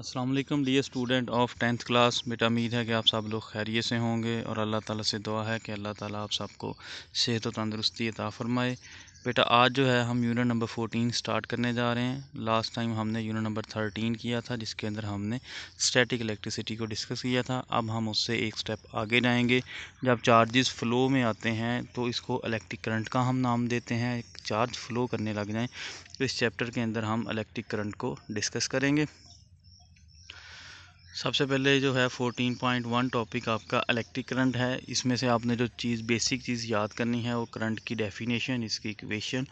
Aslam the student of tenth class बेटा उम्मीद है कि आप सब लोग खैरियत से होंगे और अल्लाह ताला से दुआ है कि अल्लाह ताला आप सबको सेहत और तंदरुस्ती अता फ़रमाए बेटा आज जो है हम यूनिट नंबर फोटीन स्टार्ट करने जा रहे हैं लास्ट टाइम हमने यूनिट नंबर थर्टीन किया था जिसके अंदर हमने स्टैटिक इलेक्ट्रिसिटी को डिस्कस किया था अब हम उससे एक स्टेप आगे जाएंगे जब चार्जेस फ़्लो में आते हैं तो इसको इलेक्ट्रिक करंट का हम नाम देते हैं चार्ज फ़्लो करने लग जाएँ तो इस चैप्टर के अंदर हम इलेक्ट्रिक करंट को डिस्कस करेंगे सबसे पहले जो है 14.1 टॉपिक आपका इलेक्ट्रिक करंट है इसमें से आपने जो चीज़ बेसिक चीज़ याद करनी है वो करंट की डेफिनेशन इसकी इक्वेशन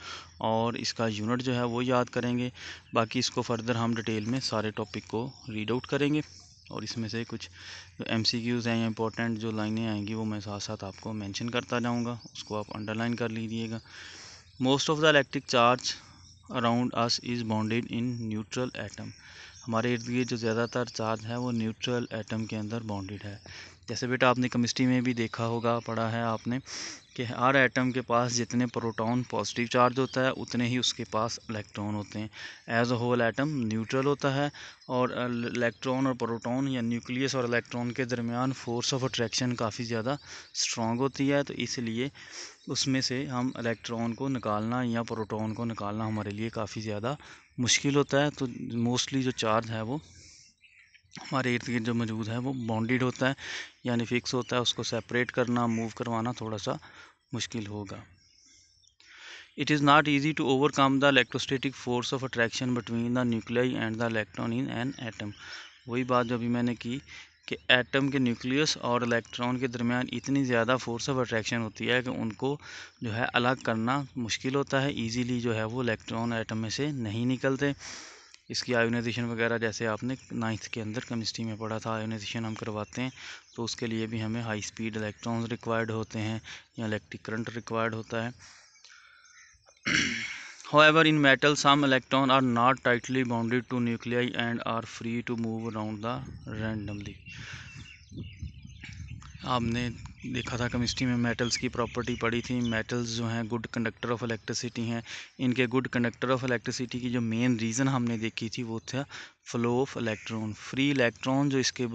और इसका यूनिट जो है वो याद करेंगे बाकी इसको फर्दर हम डिटेल में सारे टॉपिक को रीड आउट करेंगे और इसमें से कुछ जो एम सी क्यूज़ हैं या इंपॉर्टेंट जो लाइनें आएंगी वो मैं साथ साथ आपको मैंशन करता जाऊँगा उसको आप अंडरलाइन कर लीजिएगा most of the electric charge around us is bounded in neutral atom हमारे इर्द गिर्द जो ज़्यादातर चार्ज हैं वो न्यूट्रल एटम के अंदर बाउंडेड है जैसे बेटा आपने केमिस्ट्री में भी देखा होगा पढ़ा है आपने कि हर एटम के पास जितने प्रोटॉन पॉजिटिव चार्ज होता है उतने ही उसके पास इलेक्ट्रॉन होते हैं as a whole atom neutral होता है और इलेक्ट्रॉन और प्रोटॉन या न्यूक्लियस और इलेक्ट्रॉन के दरमियान फोर्स ऑफ अट्रैक्शन काफ़ी ज़्यादा स्ट्रॉन्ग होती है तो इसलिए उसमें से हम इलेक्ट्रॉन को निकालना या प्रोटॉन को निकालना हमारे लिए काफ़ी ज़्यादा मुश्किल होता है तो मोस्टली जो चार्ज है वो हमारे इर्द गिर्द जो मौजूद है वो बॉन्डिड होता है यानी फिक्स होता है उसको सेपरेट करना मूव करवाना थोड़ा सा मुश्किल होगा it is not easy to overcome the electrostatic force of attraction between the nuclei and the electron in an atom वही बात जो अभी मैंने की कि एटम के न्यूक्लियस और इलेक्ट्रॉन के दरमियान इतनी ज़्यादा फोर्स ऑफ अट्रैक्शन होती है कि उनको जो है अलग करना मुश्किल होता है इजीली जो है वो इलेक्ट्रॉन एटम में से नहीं निकलते इसकी आयोनाइजेशन वगैरह जैसे आपने नाइन्थ के अंदर केमिस्ट्री में पढ़ा था आयोनाइजेशन हम करवाते हैं तो उसके लिए भी हमें हाई स्पीड इलेक्ट्रॉन्स रिक्वायर्ड होते हैं या इलेक्ट्रिक करंट रिक्वायर्ड होता है However, in metal, some electrons are not tightly bonded to nuclei and are free to move around the randomly. आपने देखा था केमिस्ट्री में मेटल्स की प्रॉपर्टी पढ़ी थी मेटल्स जो हैं गुड कंडक्टर ऑफ इलेक्ट्रिसिटी हैं इनके गुड कंडक्टर ऑफ इलेक्ट्रिसिटी की जो मेन रीज़न हमने देखी थी वो था flow of electron free electron जो इसके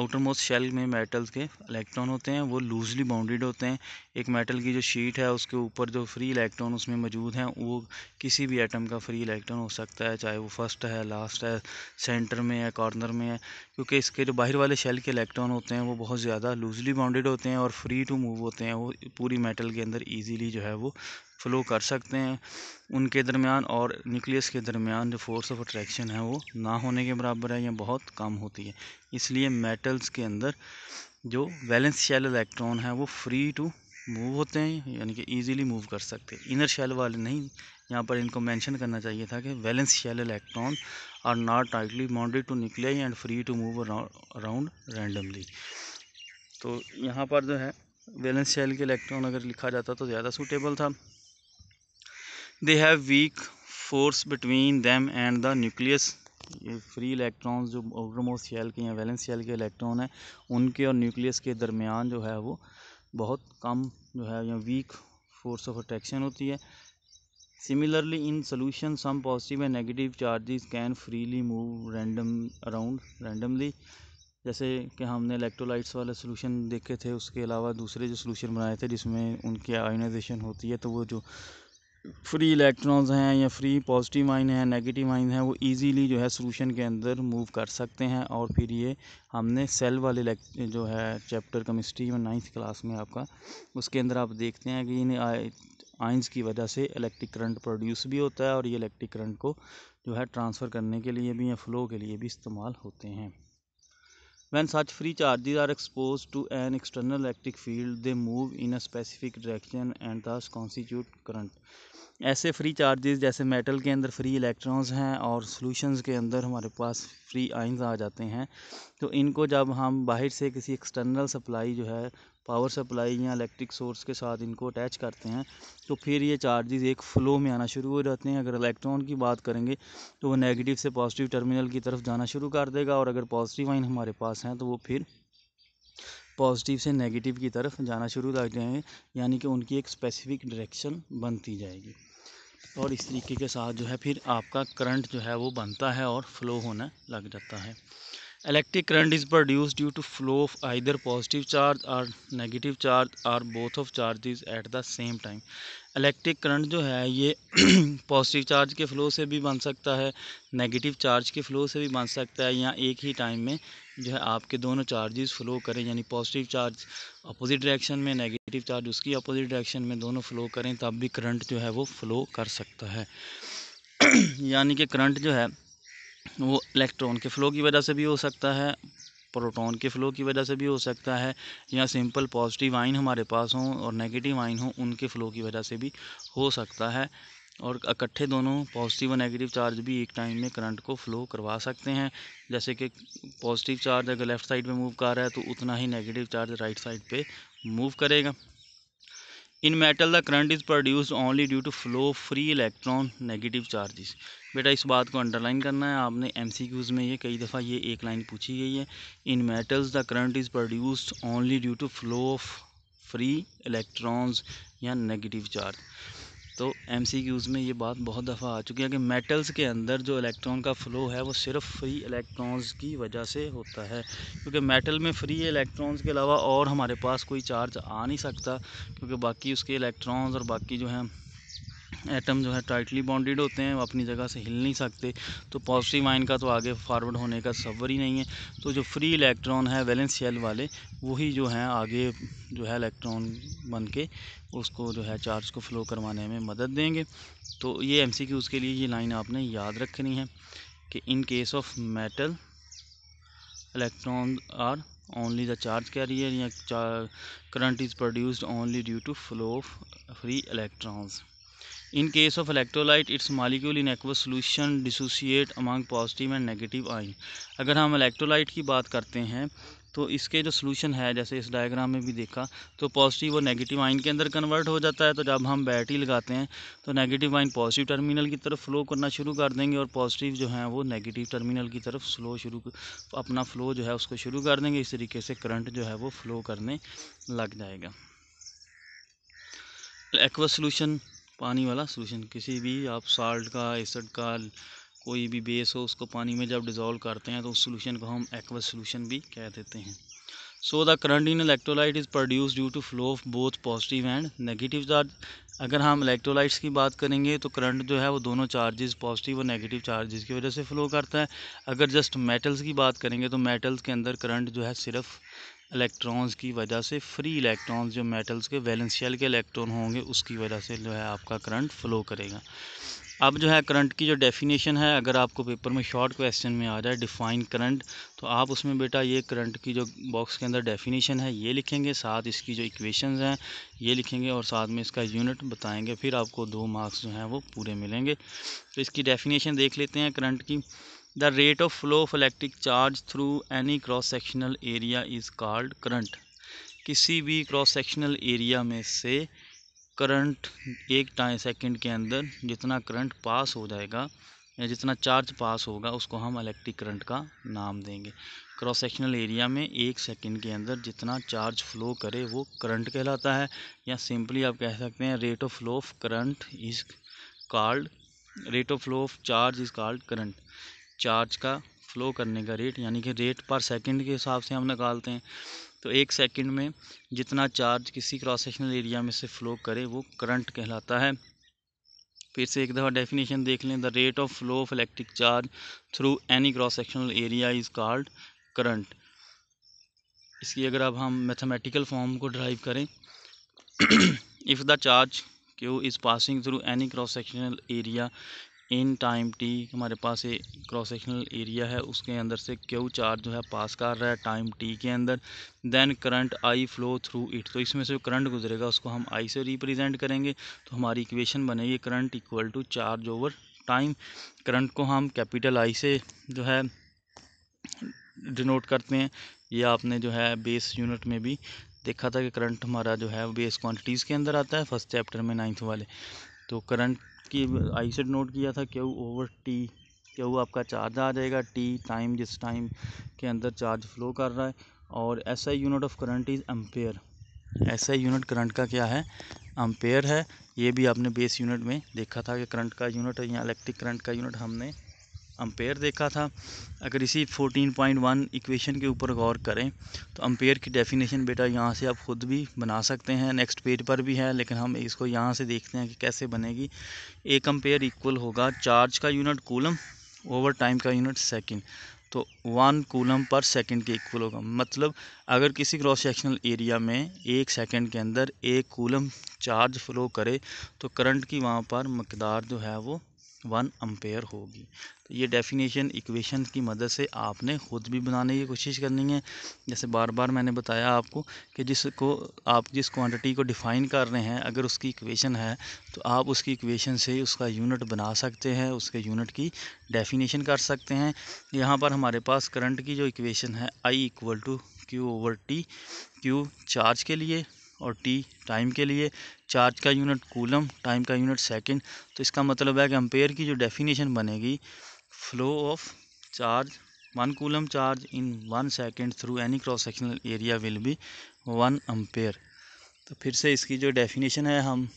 आउटर मोस्ट शेल में मेटल्स के इलेक्ट्रॉन होते हैं वो लूजली बाउंडेड होते हैं एक मेटल की जो शीट है उसके ऊपर जो फ्री इलेक्ट्रॉन उसमें मौजूद हैं वो किसी भी एटम का फ्री इलेक्ट्रॉन हो सकता है चाहे वो फर्स्ट है लास्ट है सेंटर में है कॉर्नर में है क्योंकि इसके जो बाहर वाले शेल के इलेक्ट्रॉन होते हैं वो बहुत ज़्यादा लूजली बाउंडेड होते हैं और फ्री टू मूव होते हैं वो पूरी मेटल के अंदर ईजीली जो है वो फ़्लो कर सकते हैं उनके दरमियान और न्यूक्लियस के दरमियान जो फोर्स ऑफ अट्रैक्शन है वो ना होने के बराबर है या बहुत कम होती है इसलिए मेटल्स के अंदर जो वैलेंस शैल इलेक्ट्रॉन है वो फ्री टू मूव होते हैं यानी कि इजीली मूव कर सकते हैं इनर शैल वाले नहीं यहाँ पर इनको मेंशन करना चाहिए था कि valence shell electron are not tightly boundary to निकले and free to move around randomly तो यहाँ पर जो है वैलेंस शेल के इलेक्ट्रॉन अगर लिखा जाता तो ज़्यादा सूटेबल था they have weak force between them and the nucleus ये फ्री इलेक्ट्रॉन्स जो ऑग्रोमोस सेल के या वैलेंस सेल के इलेक्ट्रॉन हैं उनके और न्यूक्लियस के दरमियान जो है वो बहुत कम जो है या वीक फोर्स ऑफ अट्रैक्शन होती है similarly in solution some positive and negative charges can freely move random around randomly जैसे कि हमने इलेक्ट्रोलाइट्स वाले सोल्यूशन देखे थे उसके अलावा दूसरे जो सोल्यूशन बनाए थे जिसमें उनकी आयोनाइजेशन होती है तो वो जो फ्री इलेक्ट्रॉन्स हैं या फ्री पॉजिटिव आइन हैं नेगेटिव आइन हैं वो इजीली जो है सॉल्यूशन के अंदर मूव कर सकते हैं और फिर ये हमने सेल वाले जो है चैप्टर केमिस्ट्री में नाइन्थ क्लास में आपका उसके अंदर आप देखते हैं कि इन आइंस की वजह से इलेक्ट्रिक करंट प्रोड्यूस भी होता है और ये इलेक्ट्रिक करंट को जो है ट्रांसफ़र करने के लिए भी या फ्लो के लिए भी इस्तेमाल होते हैं when such free charges are expose to an external electric field they move in a specific direction and thus constitute current ऐसे फ्री चार्जेस जैसे मेटल के अंदर फ्री इलेक्ट्रॉन्स हैं और सॉल्यूशंस के अंदर हमारे पास फ्री आइंस आ जाते हैं तो इनको जब हम बाहर से किसी एक्सटर्नल सप्लाई जो है पावर सप्लाई या इलेक्ट्रिक सोर्स के साथ इनको अटैच करते हैं तो फिर ये चार्जेस एक फ़्लो में आना शुरू हो जाते हैं अगर इलेक्ट्रॉन की बात करेंगे तो वो नेगेटिव से पॉजिटिव टर्मिनल की तरफ जाना शुरू कर देगा और अगर पॉजिटिव आइन हमारे पास हैं तो वो फिर पॉजिटिव से नेगेटिव की तरफ जाना शुरू कर जाएंगे यानी कि उनकी एक स्पेसिफिक डायरेक्शन बनती जाएगी और इस तरीके के साथ जो है फिर आपका करंट जो है वो बनता है और फ्लो होना लग जाता है electric current is produce due to flow of either positive charge or negative charge or both of charges at the same time electric current जो है ये पॉजिटिव चार्ज के फ्लो से भी बन सकता है नेगेटिव चार्ज के फ्लो से भी बन सकता है या एक ही टाइम में जो है आपके दोनों चार्जेस फ्लो करें यानी पॉजिटिव चार्ज अपोजिट डायरेक्शन में नेगेटिव चार्ज उसकी अपोजिट डायरेक्शन में दोनों फ्लो करें तब भी करंट जो है वो फ्लो कर सकता है यानी कि करंट जो है वो इलेक्ट्रॉन के फ़्लो की वजह से भी हो सकता है प्रोटॉन के फ़्लो की वजह से भी हो सकता है या सिंपल पॉजिटिव आइन हमारे पास हों और नेगेटिव आइन हों उनके फ़्लो की वजह से भी हो सकता है और इकट्ठे दोनों पॉजिटिव और नेगेटिव चार्ज भी एक टाइम में करंट को फ्लो करवा सकते हैं जैसे कि पॉजिटिव चार्ज अगर लेफ़्ट साइड पे मूव कर रहा है तो उतना ही नेगेटिव चार्ज राइट साइड पे मूव करेगा in metal the current is produced only due to flow free electron negative charges बेटा इस बात को अंडरलाइन करना है आपने एम सी क्यूज़ में ये कई दफ़ा ये एक लाइन पूछी गई है in metals the current is produced only due to flow of free electrons या नेगेटिव चार्ज तो एम में ये बात बहुत दफ़ा आ चुकी है कि मेटल्स के अंदर जो इलेक्ट्रॉन का फ़्लो है वो सिर्फ फ्री इलेक्ट्रॉन्स की वजह से होता है क्योंकि मेटल में फ्री इलेक्ट्रॉन्स के अलावा और हमारे पास कोई चार्ज आ नहीं सकता क्योंकि बाकी उसके इलेक्ट्रॉन्स और बाकी जो हैं एटम जो है टाइटली बाउंडेड होते हैं वो अपनी जगह से हिल नहीं सकते तो पॉजिटिव आइन का तो आगे फॉरवर्ड होने का सबर ही नहीं है तो जो फ्री इलेक्ट्रॉन है वैलेंस शेल वाले वही जो है आगे जो है इलेक्ट्रॉन बन के उसको जो है चार्ज को फ्लो करवाने में मदद देंगे तो ये एम सी क्यूज़ के लिए ये लाइन आपने याद रखनी है कि in case of metal are only the charge carrier या current is produced only due to flow of free electrons in case of electrolyte its molecule in aqueous solution dissociate among positive and negative ion अगर हम electrolyte की बात करते हैं तो इसके जो सोल्यूशन है जैसे इस डायग्राम में भी देखा तो पॉजिटिव और नेगेटिव आइन के अंदर कन्वर्ट हो जाता है तो जब हम बैटरी लगाते हैं तो नेगेटिव आइन पॉजिटिव टर्मिनल की तरफ फ्लो करना शुरू कर देंगे और पॉजिटिव जो है वो नेगेटिव टर्मिनल की तरफ स्लो शुरू अपना फ़्लो जो है उसको शुरू कर देंगे इस तरीके से करंट जो है वो फ्लो करने लग जाएगा एक्वा सोल्यूशन पानी वाला सोल्यूशन किसी भी आप साल्ट का एसड का कोई भी बेस हो उसको पानी में जब डिज़ोल्व करते हैं तो उस सोल्यूशन को हम एक्वस सोल्यूशन भी कह देते हैं so the current in electrolyte is produce due to flow of both positive and negative charge अगर हम इलेक्ट्रोलाइट्स की बात करेंगे तो करंट जो है वो दोनों चार्जेस पॉजिटिव और नेगेटिव चार्जेस की वजह से फ़्लो करता है अगर जस्ट मेटल्स की बात करेंगे तो मेटल्स के अंदर करंट जो है सिर्फ इलेक्ट्रॉन्स की वजह से फ्री इलेक्ट्रॉन्स जो मेटल्स के वैलेंस शेल के इलेक्ट्रॉन होंगे उसकी वजह से जो है आपका करंट फ्लो करेगा अब जो है करंट की जो डेफिनेशन है अगर आपको पेपर में शॉर्ट क्वेश्चन में आ जाए डिफाइन करंट तो आप उसमें बेटा ये करंट की जो बॉक्स के अंदर डेफिनेशन है ये लिखेंगे साथ इसकी जो इक्वेशंस हैं ये लिखेंगे और साथ में इसका यूनिट बताएंगे फिर आपको दो मार्क्स जो हैं वो पूरे मिलेंगे तो इसकी डेफिनेशन देख लेते हैं करंट की the rate of flow of electric charge through any cross sectional area is called current किसी भी क्रॉस सेक्शनल एरिया में से करंट एक टाइम सेकंड के अंदर जितना करंट पास हो जाएगा या जितना चार्ज पास होगा उसको हम इलेक्ट्रिक करंट का नाम देंगे क्रॉस सेक्शनल एरिया में एक सेकंड के अंदर जितना चार्ज फ्लो करे वो करंट कहलाता है या सिंपली आप कह सकते हैं rate of flow of current is called rate of flow of charge is called current charge का फ़्लो करने का रेट यानी कि रेट पर सेकंड के हिसाब से हम निकालते हैं तो एक सेकंड में जितना चार्ज किसी क्रॉस सेक्शनल एरिया में से फ़्लो करे वो करंट कहलाता है फिर से एक दफ़ा डेफिनेशन देख लें the rate of flow of electric charge through any cross sectional area is called current इसकी अगर अब हम मैथमेटिकल फॉर्म को ड्राइव करें if the charge Q is passing through any cross sectional area in time t हमारे पास ये cross sectional area है उसके अंदर से क्यू चार्ज जो है पास कर रहा है टाइम टी के अंदर then current I flow through it तो इसमें से करंट गुजरेगा उसको हम आई से रिप्रेजेंट करेंगे तो हमारी इक्वेशन बनेगी current equal to charge over time current को हम कैपिटल आई से जो है डिनोट करते हैं ये आपने जो है बेस यूनिट में भी देखा था कि करंट हमारा जो है बेस क्वांटिटीज़ के अंदर आता है फर्स्ट चैप्टर में नाइन्थ वाले तो करंट उसकी आई सेट नोट किया था क्यू ओवर टी क्यू आपका चार्ज आ जाएगा टी टाइम जिस टाइम के अंदर चार्ज फ्लो कर रहा है और S I unit of current is ampere S I unit current का क्या है एम्पेयर है ये भी आपने बेस यूनिट में देखा था कि करंट का यूनिट है या इलेक्ट्रिक करंट का यूनिट हमने अम्पेयर देखा था अगर इसी 14.1 इक्वेशन के ऊपर गौर करें तो अम्पेयर की डेफिनेशन बेटा यहाँ से आप ख़ुद भी बना सकते हैं नेक्स्ट पेज पर भी है लेकिन हम इसको यहाँ से देखते हैं कि कैसे बनेगी एक अम्पेयर इक्वल होगा चार्ज का यूनिट कूलम ओवर टाइम का यूनिट सेकेंड तो वन कूलम पर सेकंड के इक्वल होगा मतलब अगर किसी क्रॉस सेक्शनल एरिया में एक सेकंड के अंदर एक कूलम चार्ज फ्लो करे तो करंट की वहाँ पर मकदार जो है वो वन अम्पेयर होगी तो ये डेफिनेशन इक्वेशन की मदद से आपने ख़ुद भी बनाने की कोशिश करनी है जैसे बार बार मैंने बताया आपको कि जिसको आप जिस क्वांटिटी को डिफ़ाइन कर रहे हैं अगर उसकी इक्वेशन है तो आप उसकी इक्वेशन से उसका यूनिट बना सकते हैं उसके यूनिट की डेफिनेशन कर सकते हैं यहाँ पर हमारे पास करंट की जो इक्वेशन है I equal to Q over t Q charge के लिए और टी टाइम के लिए चार्ज का यूनिट कूलम टाइम का यूनिट सेकंड तो इसका मतलब है कि एम्पेयर की जो डेफिनेशन बनेगी flow of charge one coulomb charge in one second through any cross sectional area will be one ampere तो फिर से इसकी जो डेफिनेशन है हम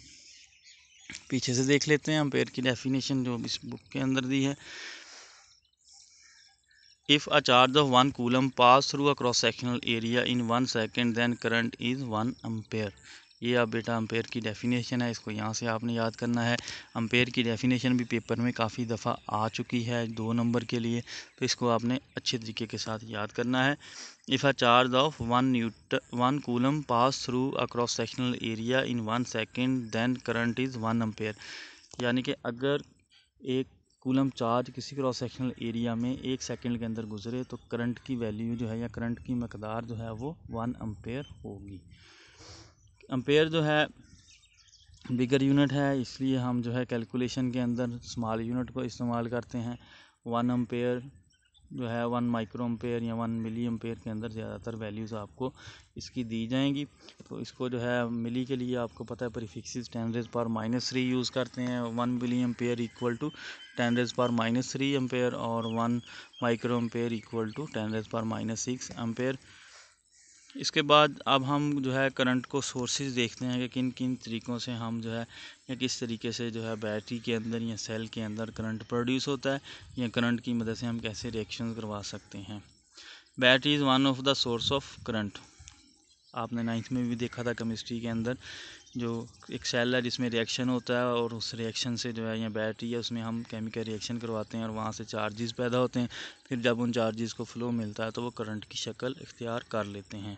पीछे से देख लेते हैं अम्पेयर की डेफिनेशन जो इस बुक के अंदर दी है If a charge of one coulomb pass through a cross sectional area in 1 second then current is 1 ampere ये आप बेटा अम्पेयर की डेफिनेशन है इसको यहाँ से आपने याद करना है अम्पेयर की डेफिनेशन भी पेपर में काफ़ी दफ़ा आ चुकी है दो नंबर के लिए तो इसको आपने अच्छे तरीके के साथ याद करना है if a charge of one न्यूट one coulomb pass through across sectional area in one second than current is one ampere यानी कि अगर एक कूलम चार्ज किसी क्रॉस सेक्शनल एरिया में एक सेकंड के अंदर गुजरे तो करंट की वैल्यू जो है या करंट की मकदार जो है वो वन अम्पेयर होगी अम्पेयर जो है बिगर यूनिट है इसलिए हम जो है कैलकुलेशन के अंदर स्मॉल यूनिट को इस्तेमाल करते हैं वन अम्पेयर जो है वन माइक्रो एम्पेयर या वन मिली एम्पेयर के अंदर ज़्यादातर वैल्यूज़ आपको इसकी दी जाएंगी तो इसको जो है मिली के लिए आपको पता है परिफिक्सिस टेन रेज पार माइनस थ्री यूज़ करते हैं one milli ampere equal to ten raise पर माइनस थ्री एम्पेयर और one micro ampere equal to ten raise पर माइनस सिक्स एम्पेयर इसके बाद अब हम जो है करंट को सोर्सेज देखते हैं कि किन किन तरीक़ों से हम जो है या किस तरीके से जो है बैटरी के अंदर या सेल के अंदर करंट प्रोड्यूस होता है या करंट की मदद से हम कैसे रिएक्शन करवा सकते हैं battery is one of the source of current आपने नाइन्थ में भी देखा था केमिस्ट्री के अंदर जो एक सेल है जिसमें रिएक्शन होता है और उस रिएक्शन से जो है या बैटरी है उसमें हम केमिकल रिएक्शन करवाते हैं और वहाँ से चार्जेस पैदा होते हैं फिर जब उन चार्जेस को फ़्लो मिलता है तो वो करंट की शक्ल इख्तियार कर लेते हैं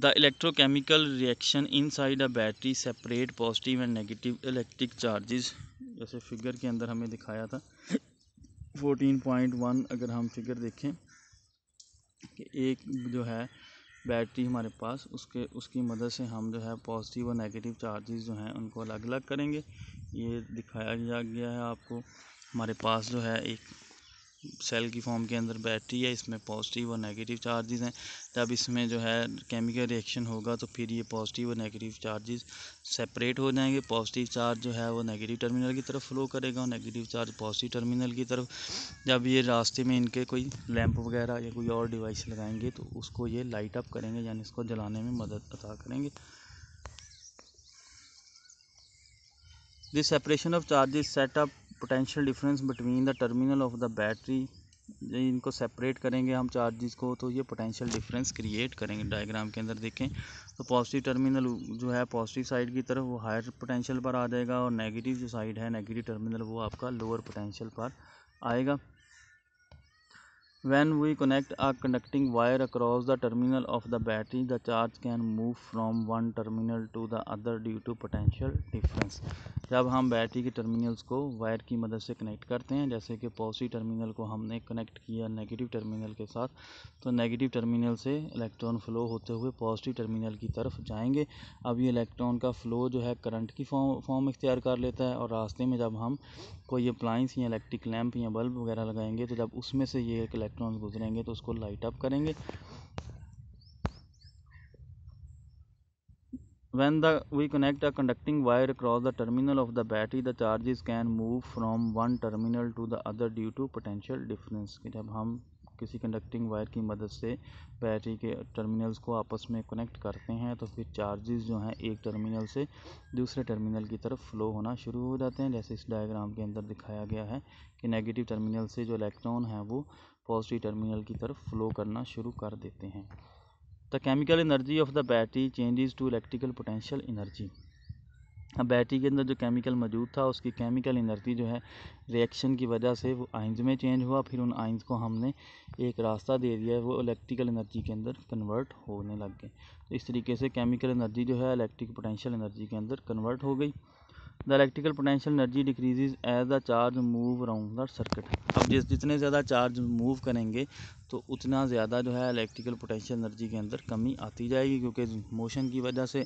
the electrochemical reaction inside a battery separate positive and negative electric charges जैसे फिगर के अंदर हमें दिखाया था 14.1 अगर हम फिगर देखें कि एक जो है बैटरी हमारे पास उसके उसकी मदद से हम जो है पॉजिटिव और नेगेटिव चार्जेस जो हैं उनको अलग अलग करेंगे ये दिखाया गया है आपको हमारे पास जो है एक सेल की फॉर्म के अंदर बैटरी है इसमें पॉजिटिव और नेगेटिव चार्जेस हैं जब इसमें जो है केमिकल रिएक्शन होगा तो फिर ये पॉजिटिव और नेगेटिव चार्जेस सेपरेट हो जाएंगे पॉजिटिव चार्ज जो है वो नेगेटिव टर्मिनल की तरफ फ्लो करेगा और नेगेटिव चार्ज पॉजिटिव टर्मिनल की तरफ जब ये रास्ते में इनके कोई लैंप वगैरह या कोई और डिवाइस लगाएंगे तो उसको ये लाइट अप करेंगे यानी इसको जलाने में मदद अदा करेंगे this separation of charges setup potential difference between the terminal of the battery इनको सेपरेट करेंगे हम चार्जेस को तो ये पोटेंशियल डिफरेंस क्रिएट करेंगे डायग्राम के अंदर देखें तो पॉजिटिव टर्मिनल जो है पॉजिटिव साइड की तरफ वो हायर पोटेंशियल पर आ जाएगा और नेगेटिव जो साइड है नेगेटिव टर्मिनल वो आपका लोअर पोटेंशियल पर आएगा When we connect a conducting wire across the terminal of the battery, the charge can move from one terminal to the other due to potential difference. जब हम battery के terminals को wire की मदद से connect करते हैं जैसे कि पॉजिटिव टर्मिनल को हमने कनेक्ट किया नेगेटिव टर्मिनल के साथ तो नेगेटिव टर्मिनल से इलेक्ट्रॉन फ्लो होते हुए पॉजिटिव टर्मिनल की तरफ जाएंगे अब ये इलेक्ट्रॉन का फ्लो जो है करंट की फॉर्म फॉर्म इख्तियार कर लेता है और रास्ते में जब हम कोई अप्लाइंस या इलेक्ट्रिक लैंप या बल्ब वगैरह लगाएंगे तो जब उसमें से ये एक इलेक्ट्रॉन्स गुजरेंगे तो उसको लाइट अप करेंगे when the we connect a conducting wire across the terminal of the battery the charges can move from one terminal to the other due to potential difference जब हम किसी कंडक्टिंग वायर की मदद से battery के terminals को आपस में कनेक्ट करते हैं तो फिर चार्जेस जो हैं एक टर्मिनल से दूसरे टर्मिनल की तरफ फ्लो होना शुरू हो जाते हैं जैसे इस डायग्राम के अंदर दिखाया गया है कि नेगेटिव टर्मिनल से जो इलेक्ट्रॉन हैं वो पॉजिटिव टर्मिनल की तरफ फ्लो करना शुरू कर देते हैं the chemical energy of the battery changes to electrical potential energy अब बैटरी के अंदर जो केमिकल मौजूद था उसकी केमिकल एनर्जी जो है रिएक्शन की वजह से वो आइंस में चेंज हुआ फिर उन आइंस को हमने एक रास्ता दे दिया है वो इलेक्ट्रिकल एनर्जी के अंदर कन्वर्ट होने लग गए तो इस तरीके से केमिकल एनर्जी जो है इलेक्ट्रिक पोटेंशियल एनर्जी के अंदर कन्वर्ट हो गई the electrical potential energy decreases as the charge move around the circuit अब जिस जितने ज़्यादा चार्ज मूव करेंगे तो उतना ज़्यादा जो है इलेक्ट्रिकल पोटेंशियल एनर्जी के अंदर कमी आती जाएगी क्योंकि मोशन की वजह से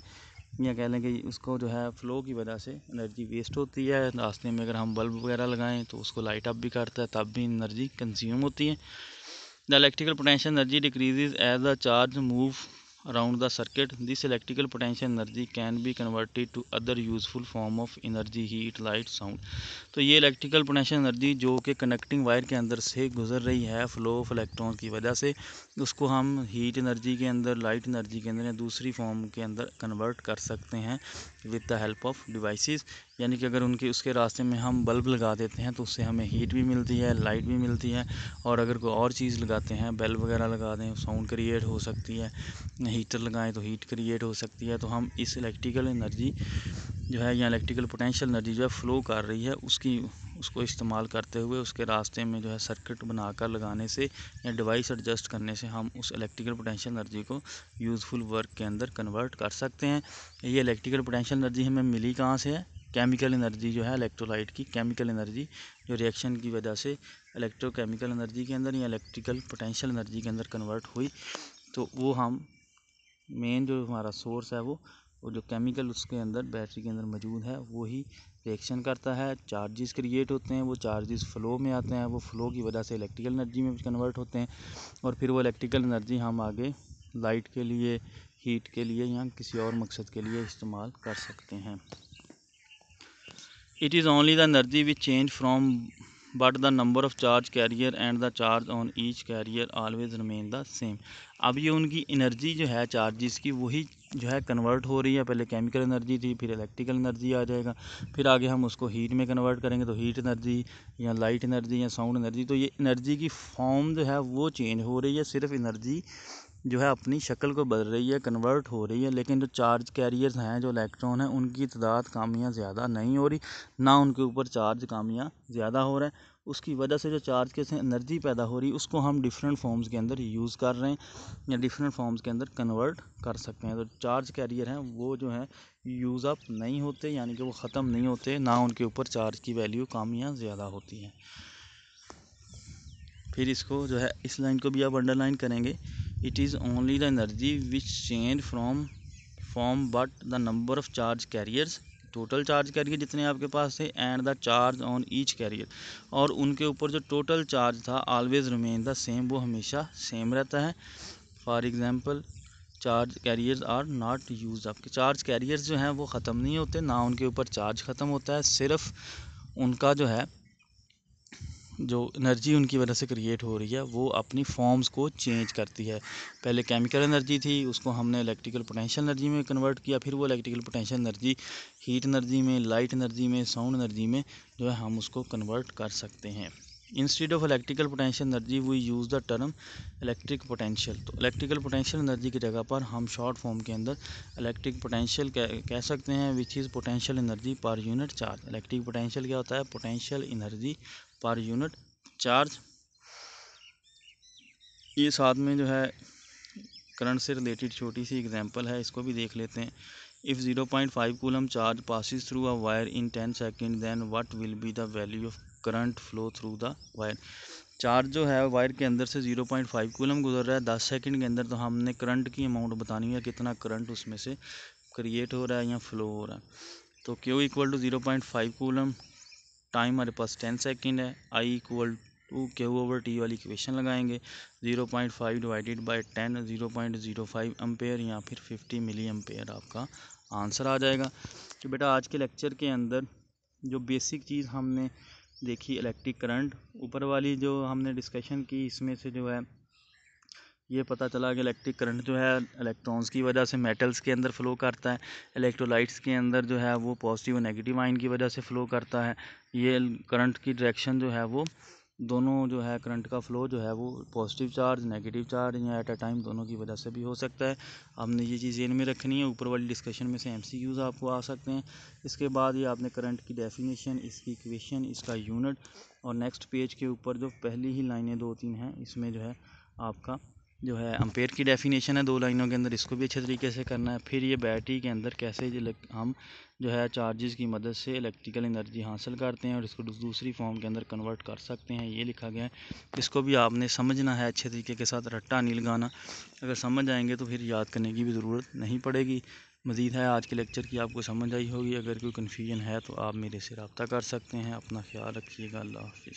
या कह लें कि उसको जो है फ़्लो की वजह से एनर्जी वेस्ट होती है रास्ते में अगर हम बल्ब वगैरह लगाएं तो उसको लाइट अप भी करता है तब भी एनर्जी कंज्यूम होती है the electrical potential energy decreases as the charge move around the circuit this electrical potential energy can be converted to other useful form of energy heat light sound तो ये electrical potential energy जो कि connecting wire के अंदर से गुजर रही है flow of electrons की वजह से उसको हम हीट एनर्जी के अंदर लाइट एनर्जी के अंदर या दूसरी फॉर्म के अंदर कन्वर्ट कर सकते हैं with the help of devices यानी कि अगर उनके उसके रास्ते में हम बल्ब लगा देते हैं तो उससे हमें हीट भी मिलती है लाइट भी मिलती है और अगर कोई और चीज़ लगाते हैं बेल वगैरह लगा दें साउंड क्रिएट हो सकती है हीटर लगाएं तो हीट क्रिएट हो सकती है तो हम इस इलेक्ट्रिकल एनर्जी जो है या इलेक्ट्रिकल पोटेंशियल एनर्जी जो है फ़्लो कर रही है उसकी उसको इस्तेमाल करते हुए उसके रास्ते में जो है सर्किट बनाकर लगाने से या डिवाइस एडजस्ट करने से हम उस इलेक्ट्रिकल पोटेंशियल एनर्जी को यूज़फुल वर्क के अंदर कन्वर्ट कर सकते हैं ये इलेक्ट्रिकल पोटेंशियल एनर्जी हमें मिली कहाँ से है केमिकल एनर्जी जो है इलेक्ट्रोलाइट की केमिकल एनर्जी जो रिएक्शन की वजह से इलेक्ट्रोकेमिकल एनर्जी के अंदर या इलेक्ट्रिकल पोटेंशियल एनर्जी के अंदर कन्वर्ट हुई तो वो हम मेन जो हमारा सोर्स है वो और जो केमिकल उसके अंदर बैटरी के अंदर मौजूद है वही रिएक्शन करता है चार्जेस क्रिएट होते हैं वो चार्जेस फ़्लो में आते हैं वो फ़्लो की वजह से इलेक्ट्रिकल एनर्जी में कन्वर्ट होते हैं और फिर वो इलेक्ट्रिकल एनर्जी हम आगे लाइट के लिए हीट के लिए या किसी और मकसद के लिए इस्तेमाल कर सकते हैं it is only the energy which change from but the number of charge carrier and the charge on each carrier always remain the same अब ये उनकी एनर्जी जो है चार्जिस की वही जो है कन्वर्ट हो रही है पहले केमिकल एनर्जी थी फिर इलेक्ट्रिकल एनर्जी आ जाएगा फिर आगे हम उसको हीट में कन्वर्ट करेंगे तो हीट एनर्जी या लाइट एनर्जी या साउंड एनर्जी तो ये एनर्जी की फॉर्म जो है वो चेंज हो रही है सिर्फ एनर्जी जो है अपनी शक्ल को बदल रही है कन्वर्ट हो रही है लेकिन जो चार्ज कैरियर्स हैं जो इलेक्ट्रॉन हैं उनकी तादाद कामियाँ ज़्यादा नहीं हो रही ना उनके ऊपर चार्ज कामियाँ ज़्यादा हो रहा है उसकी वजह से जो चार्ज के से एनर्जी पैदा हो रही है उसको हम डिफरेंट फॉर्म्स के अंदर यूज़ कर रहे हैं या डिफरेंट फॉर्म्स के अंदर कन्वर्ट कर सकते हैं तो चार्ज कैरियर हैं वो जो है यूज़ अप नहीं होते यानी कि वो ख़त्म नहीं होते ना उनके ऊपर चार्ज की वैल्यू कामियाँ ज़्यादा होती हैं फिर इसको जो है इस लाइन को भी आप अंडरलाइन करेंगे it is only the energy which change from form but the number of charge carriers total charge carrier जितने आपके पास थे and the charge on each carrier और उनके ऊपर जो टोटल चार्ज था ऑलवेज रिमेन द सेम वो हमेशा सेम रहता है for example charge carriers are not use up charge carriers जो हैं वो ख़त्म नहीं होते ना उनके ऊपर चार्ज ख़त्म होता है सिर्फ उनका जो है जो एनर्जी उनकी वजह से क्रिएट हो रही है वो अपनी फॉर्म्स को चेंज करती है पहले केमिकल एनर्जी थी उसको हमने इलेक्ट्रिकल पोटेंशियल एनर्जी में कन्वर्ट किया फिर वो electrical potential energy heat energy में लाइट एनर्जी में साउंड एनर्जी में जो है हम उसको कन्वर्ट कर सकते हैं instead of electrical potential energy we use the term electric potential तो इलेक्ट्रिकल पोटेंशियल एनर्जी की जगह पर हम शॉर्ट फॉर्म के अंदर इलेक्ट्रिक पोटेंशियल कह सकते हैं which is potential energy per unit charge electric potential क्या होता है potential energy per unit charge ये साथ में जो है करंट से रिलेटेड छोटी सी एग्जांपल है इसको भी देख लेते हैं if zero point five coulomb charge passes through a wire in ten second then what will be the value of current flow through the wire charge जो है वायर के अंदर से ज़ीरो पॉइंट फाइव कोलम गुजर रहा है दस सेकंड के अंदर तो हमने करंट की अमाउंट बतानी है कितना करंट उसमें से क्रिएट हो रहा है या फ्लो हो रहा है तो Q equal to zero point five coulomb time हमारे पास टेन सेकेंड है I equal to Q over T वाली इक्वेशन लगाएंगे zero point five divided by ten zero point zero five ampere या फिर फिफ्टी मिली एम्पेयर आपका answer आ जाएगा तो बेटा आज के लेक्चर के अंदर जो बेसिक चीज़ हमने देखी इलेक्ट्रिक करंट ऊपर वाली जो हमने डिस्कशन की इसमें से जो है ये पता चला कि इलेक्ट्रिक करंट जो है इलेक्ट्रॉन्स की वजह से मेटल्स के अंदर फ़्लो करता है इलेक्ट्रोलाइट्स के अंदर जो है वो पॉजिटिव और नेगेटिव आइन की वजह से फ़्लो करता है ये करंट की डायरेक्शन जो है वो दोनों जो है करंट का फ़्लो जो है वो पॉजिटिव चार्ज नेगेटिव चार्ज या एट अ टाइम दोनों की वजह से भी हो सकता है आपने ये चीज़ इनमें में रखनी है ऊपर वाली डिस्कशन में से यूज़ आपको आ सकते हैं इसके बाद ये आपने करंट की डेफिनेशन इसकी इक्वेशन इसका यूनिट और नेक्स्ट पेज के ऊपर जो पहली ही लाइनें दो तीन हैं इसमें जो है आपका जो है अम्पेयर की डेफिनेशन है दो लाइनों के अंदर इसको भी अच्छे तरीके से करना है फिर ये बैटरी के अंदर कैसे हम जो है चार्जेस की मदद से इलेक्ट्रिकल एनर्जी हासिल करते हैं और इसको दूसरी फॉर्म के अंदर कन्वर्ट कर सकते हैं ये लिखा गया है इसको भी आपने समझना है अच्छे तरीके के साथ रट्टा नहीं लगाना अगर समझ आएंगे तो फिर याद करने की भी ज़रूरत नहीं पड़ेगी मज़ीद है आज के लेक्चर की आपको समझ आई होगी अगर कोई कन्फ्यूजन है तो आप मेरे से रबता कर सकते हैं अपना ख्याल रखिएगा अल्लाह हाफि